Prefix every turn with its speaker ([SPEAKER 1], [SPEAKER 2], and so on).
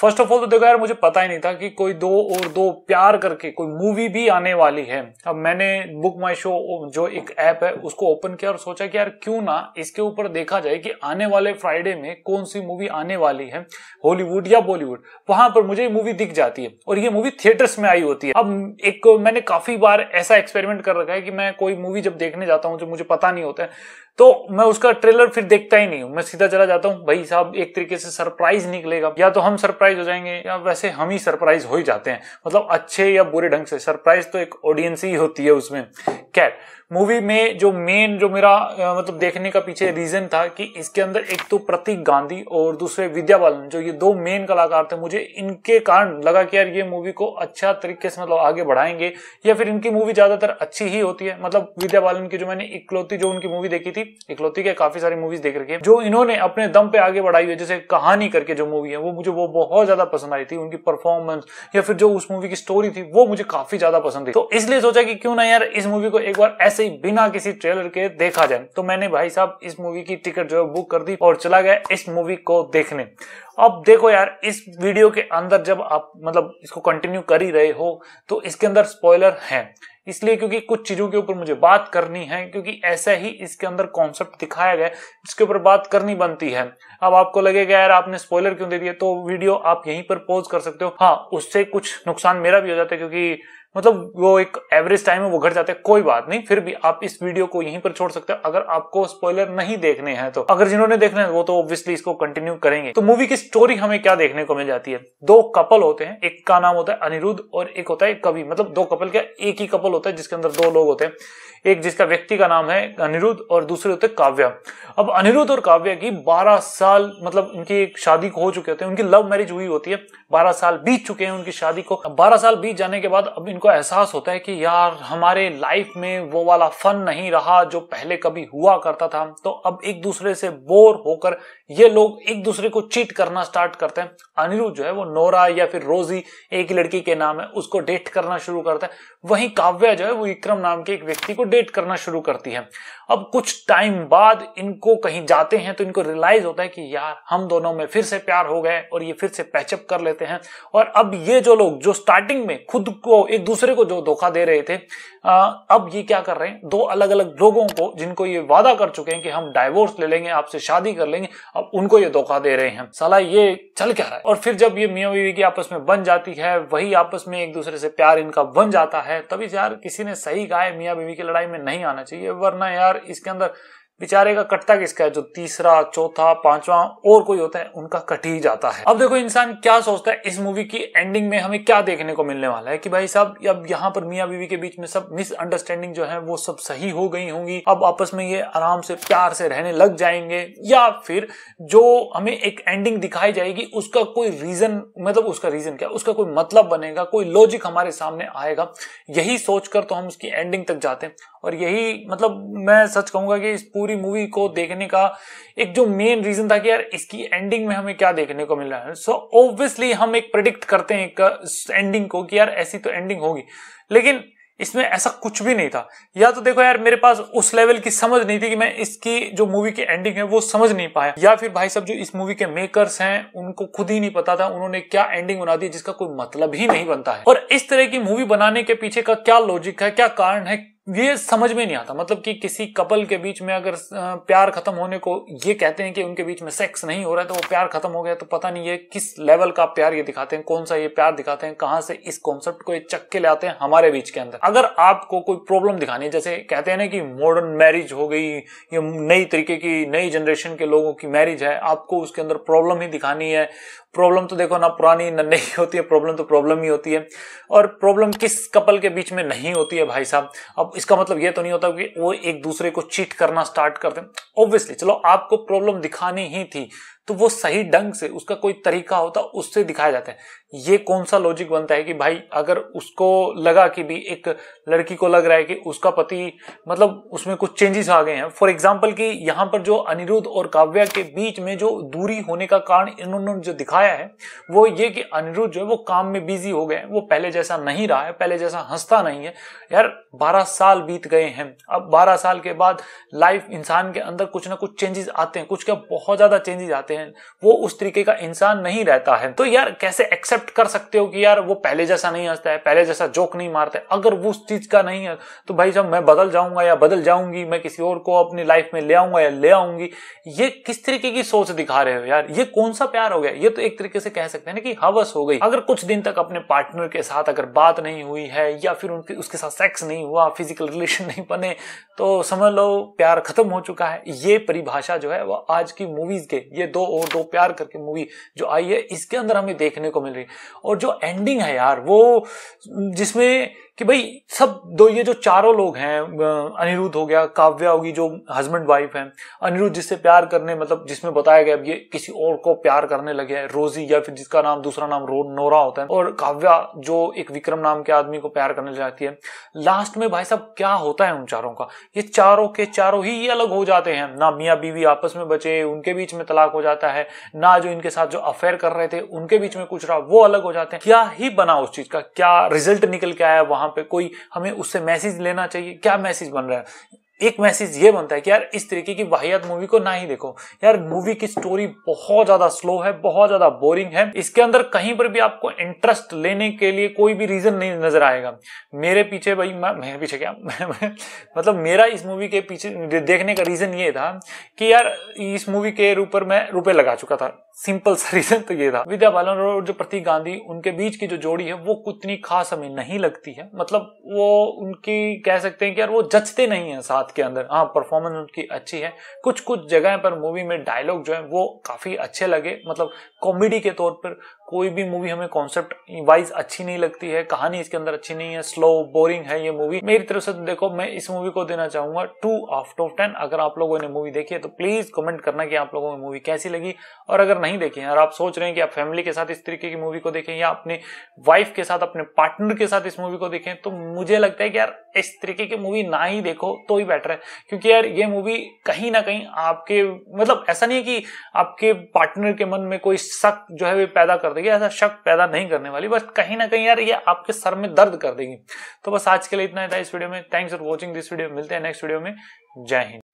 [SPEAKER 1] first of all तो देखो यार मुझे पता ही नहीं था कि कोई दो और दो प्यार करके कोई मूवी भी आने वाली है अब मैंने बुक माई शो जो एक ऐप है उसको ओपन किया और सोचा कि यार क्यों ना इसके ऊपर देखा जाए कि आने वाले फ्राइडे में कौन सी मूवी आने वाली है हॉलीवुड या बॉलीवुड वहां पर मुझे मूवी दिख जाती है और ये मूवी थिएटर्स में आई होती है अब एक मैंने काफी बार ऐसा एक्सपेरिमेंट कर रखा है कि मैं कोई मूवी जब देखने जाता हूँ जो तो मुझे पता नहीं होता है तो मैं उसका ट्रेलर फिर देखता ही नहीं हूं मैं सीधा चला जाता हूं भाई साहब एक तरीके से सरप्राइज निकलेगा या तो हम सरप्राइज हो जाएंगे या वैसे हम ही सरप्राइज हो ही जाते हैं मतलब अच्छे या बुरे ढंग से सरप्राइज तो एक ऑडियंस ही होती है उसमें खैर मूवी में जो मेन जो मेरा मतलब देखने का पीछे रीजन था कि इसके अंदर एक तो प्रतीक गांधी और दूसरे विद्या बालन जो ये दो मेन कलाकार थे मुझे इनके कारण लगा कि यार ये मूवी को अच्छा तरीके से मतलब आगे बढ़ाएंगे या फिर इनकी मूवी ज्यादातर अच्छी ही होती है मतलब विद्या बालन की जो मैंने इकलौती जो उनकी मूवी देखी थी इकलौती के काफी सारी मूवीज देख रखी है जो इन्होंने अपने दम पे आगे बढ़ाई है जैसे कहानी करके जो मूवी है वो मुझे वो बहुत ज्यादा पसंद आई थी उनकी परफॉर्मेंस या फिर जो उस मूवी की स्टोरी थी वो मुझे काफी ज्यादा पसंद थी तो इसलिए सोचा कि क्यों ना यार इस मूवी को एक बार ऐसे ही बिना किसी ट्रेलर के देखा जाए तो मैंने भाई साहब इस मूवी की टिकट जो है बुक कर दी और चला गया इस मूवी को देखने अब देखो यार इस वीडियो के अंदर जब आप मतलब इसको कंटिन्यू कर ही रहे हो तो इसके अंदर स्पॉइलर है इसलिए क्योंकि कुछ चीजों के ऊपर मुझे बात करनी है क्योंकि ऐसा ही इसके अंदर कॉन्सेप्ट दिखाया गया इसके ऊपर बात करनी बनती है अब आपको लगेगा यार आपने स्पॉइलर क्यों दे दिया तो वीडियो आप यहीं पर पॉज कर सकते हो हाँ उससे कुछ नुकसान मेरा भी हो जाता है क्योंकि मतलब वो एक एवरेज टाइम है वो घट जाते हैं कोई बात नहीं फिर भी आप इस वीडियो को यहीं पर छोड़ सकते हैं अगर आपको स्पॉइलर नहीं देखने हैं तो अगर जिन्होंने देखना है वो तो ऑब्वियसली इसको कंटिन्यू करेंगे तो मूवी की स्टोरी हमें क्या देखने को मिल जाती है दो कपल होते हैं एक का नाम होता है अनिरुद्ध और एक होता है कवि मतलब दो कपल क्या एक ही कपल होता है जिसके अंदर दो लोग होते हैं एक जिसका व्यक्ति का नाम है अनिरुद्ध और दूसरे होते काव्या अब अनिरुद्ध और काव्या की 12 साल मतलब उनकी एक शादी हो चुके होते हैं उनकी लव मैरिज हुई होती है 12 साल बीत चुके हैं उनकी शादी को 12 साल बीत जाने के बाद अब इनको को एहसास होता है कि यार हमारे लाइफ में वो वाला फन नहीं रहा जो पहले कभी हुआ करता था तो अब एक दूसरे से बोर होकर ये लोग एक दूसरे को चीट करना स्टार्ट करते हैं अनिरुद्ध जो है वो नोरा या फिर रोजी एक लड़की के नाम है उसको डेट करना शुरू करते हैं वहीं काव्या जो है वो विक्रम नाम के एक व्यक्ति को डेट करना शुरू करती है अब कुछ टाइम बाद इनको कहीं जाते हैं तो इनको रियलाइज होता है कि यार हम दोनों में फिर से प्यार हो गए और ये फिर से पैचअप कर लेते हैं और अब ये जो लोग जो स्टार्टिंग में खुद को एक दूसरे को जो धोखा दे रहे थे आ, अब ये क्या कर रहे हैं दो अलग अलग लोगों को जिनको ये वादा कर चुके हैं कि हम डायवोर्स ले लेंगे आपसे शादी कर लेंगे अब उनको ये धोखा दे रहे हैं सलाह ये चल क्या रहा है और फिर जब ये मियाँ बीवी की आपस में बन जाती है वही आपस में एक दूसरे से प्यार इनका बन जाता है तभी यार किसी ने सही कहा है मियाँ बीवी की लड़ाई में नहीं आना चाहिए वरना यार इसके अंदर बेचारे का कटता किसका है जो तीसरा चौथा पांचवा और कोई होता है उनका कट ही जाता है अब देखो इंसान क्या सोचता है इस मूवी की एंडिंग में हमें क्या देखने को मिलने वाला है कि भाई साहब अब यहाँ पर मियाँ बीवी के बीच में सब मिसअंडरस्टैंडिंग जो है वो सब सही हो गई होंगी अब आपस में ये आराम से प्यार से रहने लग जाएंगे या फिर जो हमें एक एंडिंग दिखाई जाएगी उसका कोई रीजन मतलब उसका रीजन क्या उसका कोई मतलब बनेगा कोई लॉजिक हमारे सामने आएगा यही सोचकर तो हम उसकी एंडिंग तक जाते हैं और यही मतलब मैं सच कहूंगा कि इस पूरी पूरी मूवी को देखने का एक जो मेन रीजन था कि यार इसकी एंडिंग में हमें क्या देखने को मिल रहा है सो so, ऑब्वियसली हम एक प्रिडिक्ट करते हैं एक एंडिंग को कि यार ऐसी तो एंडिंग होगी लेकिन इसमें ऐसा कुछ भी नहीं था या तो देखो यार मेरे पास उस लेवल की समझ नहीं थी कि मैं इसकी जो मूवी की एंडिंग है वो समझ नहीं पाया या फिर भाई साहब जो इस मूवी के मेकर्स हैं उनको खुद ही नहीं पता था उन्होंने क्या एंडिंग बना दी जिसका कोई मतलब ही नहीं बनता है और इस तरह की मूवी बनाने के पीछे का क्या लॉजिक है क्या कारण है ये समझ में नहीं आता मतलब कि किसी कपल के बीच में अगर प्यार खत्म होने को ये कहते हैं कि उनके बीच में सेक्स नहीं हो रहा है तो वो प्यार खत्म हो गया तो पता नहीं ये किस लेवल का प्यार ये दिखाते हैं कौन सा ये प्यार दिखाते हैं कहां से इस कॉन्सेप्ट को ये चक्के ले आते हैं हमारे बीच के अंदर अगर आपको कोई प्रॉब्लम दिखानी है जैसे कहते हैं ना कि मॉडर्न मैरिज हो गई ये नई तरीके की नई जनरेशन के लोगों की मैरिज है आपको उसके अंदर प्रॉब्लम ही दिखानी है प्रॉब्लम तो देखो ना पुरानी ना नई होती है प्रॉब्लम तो प्रॉब्लम ही होती है और प्रॉब्लम किस कपल के बीच में नहीं होती है भाई साहब अब इसका मतलब यह तो नहीं होता कि वो एक दूसरे को चीट करना स्टार्ट कर दें ऑब्वियसली चलो आपको प्रॉब्लम दिखानी ही थी तो वो सही ढंग से उसका कोई तरीका होता उससे दिखाया जाता है ये कौन सा लॉजिक बनता है कि भाई अगर उसको लगा कि भी एक लड़की को लग रहा है कि उसका पति मतलब उसमें कुछ चेंजेस आ गए हैं फॉर एग्जाम्पल कि यहाँ पर जो अनिरुद्ध और काव्या के बीच में जो दूरी होने का कारण इन्होंने जो दिखाया है वो ये कि अनिरुद्ध जो है वो काम में बिजी हो गए हैं वो पहले जैसा नहीं रहा है पहले जैसा हंसता नहीं है यार बारह साल बीत गए हैं अब बारह साल के बाद लाइफ इंसान के अंदर कुछ ना कुछ चेंजेस आते हैं कुछ क्या बहुत ज्यादा चेंजेस आते हैं वो उस तरीके का इंसान नहीं रहता है तो यार कैसे एक्सेप्ट एक्सेप्ट कर सकते हो कि यार वो पहले जैसा नहीं हंसता है पहले जैसा जोक नहीं मारता है अगर वो उस चीज का नहीं है तो भाई साहब मैं बदल जाऊंगा या बदल जाऊंगी मैं किसी और को अपनी लाइफ में ले आऊंगा या ले आऊंगी ये किस तरीके की सोच दिखा रहे हो यार ये कौन सा प्यार हो गया ये तो एक तरीके से कह सकते हैं ना कि हवस हो गई अगर कुछ दिन तक अपने पार्टनर के साथ अगर बात नहीं हुई है या फिर उनके उसके साथ सेक्स नहीं हुआ फिजिकल रिलेशन नहीं बने तो समझ लो प्यार खत्म हो चुका है ये परिभाषा जो है वो आज की मूवीज के ये दो और दो प्यार करके मूवी जो आई है इसके अंदर हमें देखने को मिल रही और जो एंडिंग है यार वो जिसमें कि भाई सब दो ये जो चारों लोग हैं अनिरुद्ध हो गया काव्या होगी जो हस्बैंड वाइफ हैं अनिरुद्ध जिससे प्यार करने मतलब जिसमें बताया गया अब ये किसी और को प्यार करने लगे हैं रोजी या फिर जिसका नाम दूसरा नाम रो नोरा होता है और काव्या जो एक विक्रम नाम के आदमी को प्यार करने जाती है लास्ट में भाई साहब क्या होता है उन चारों का ये चारों के चारों ही अलग हो जाते हैं ना मियाँ बीवी आपस में बचे उनके बीच में तलाक हो जाता है ना जो इनके साथ जो अफेयर कर रहे थे उनके बीच में कुछ रहा वो अलग हो जाते हैं क्या ही बना उस चीज का क्या रिजल्ट निकल के आया वहां पे कोई हमें उससे मैसेज लेना चाहिए क्या मैसेज बन रहा है एक मैसेज ये बनता है कि यार इस तरीके की वाहियात मूवी को ना ही देखो यार मूवी की स्टोरी बहुत ज्यादा स्लो है बहुत ज्यादा बोरिंग है इसके अंदर कहीं पर भी आपको इंटरेस्ट लेने के लिए कोई भी रीजन नहीं नजर आएगा मेरे पीछे भाई मैं मेरे पीछे क्या मतलब मेरा इस मूवी के पीछे देखने का रीजन ये था कि यार इस मूवी के ऊपर मैं रुपये लगा चुका था सिंपल सा रीजन तो ये था विद्या बालन और जो प्रतीक गांधी उनके बीच की जो जोड़ी है वो कितनी खास हमें नहीं लगती है मतलब वो उनकी कह सकते हैं कि यार वो जचते नहीं है साथ बात के अंदर हाँ परफॉर्मेंस उनकी अच्छी है कुछ कुछ जगह पर मूवी में डायलॉग जो है वो काफी अच्छे लगे मतलब कॉमेडी के तौर पर कोई भी मूवी हमें कॉन्सेप्ट वाइज अच्छी नहीं लगती है कहानी इसके अंदर अच्छी नहीं है स्लो बोरिंग है ये मूवी मेरी तरफ से देखो मैं इस मूवी को देना चाहूंगा टू आउट ऑफ टेन अगर आप लोगों ने मूवी देखी है तो प्लीज कमेंट करना कि आप लोगों को मूवी कैसी लगी और अगर नहीं देखी और आप सोच रहे हैं कि आप फैमिली के साथ इस तरीके की मूवी को देखें या अपने वाइफ के साथ अपने पार्टनर के साथ इस मूवी को देखें तो मुझे लगता है कि यार इस तरीके की मूवी ना ही देखो तो ही बेटर है क्योंकि यार ये मूवी कहीं ना कहीं आपके मतलब ऐसा नहीं है कि आपके पार्टनर के मन में कोई शक जो है वे पैदा कर देगी ऐसा शक पैदा नहीं करने वाली बस कहीं ना कहीं यार ये आपके सर में दर्द कर देगी तो बस आज के लिए इतना था इस वीडियो में thanks for watching this video मिलते हैं नेक्स्ट वीडियो में जय हिंद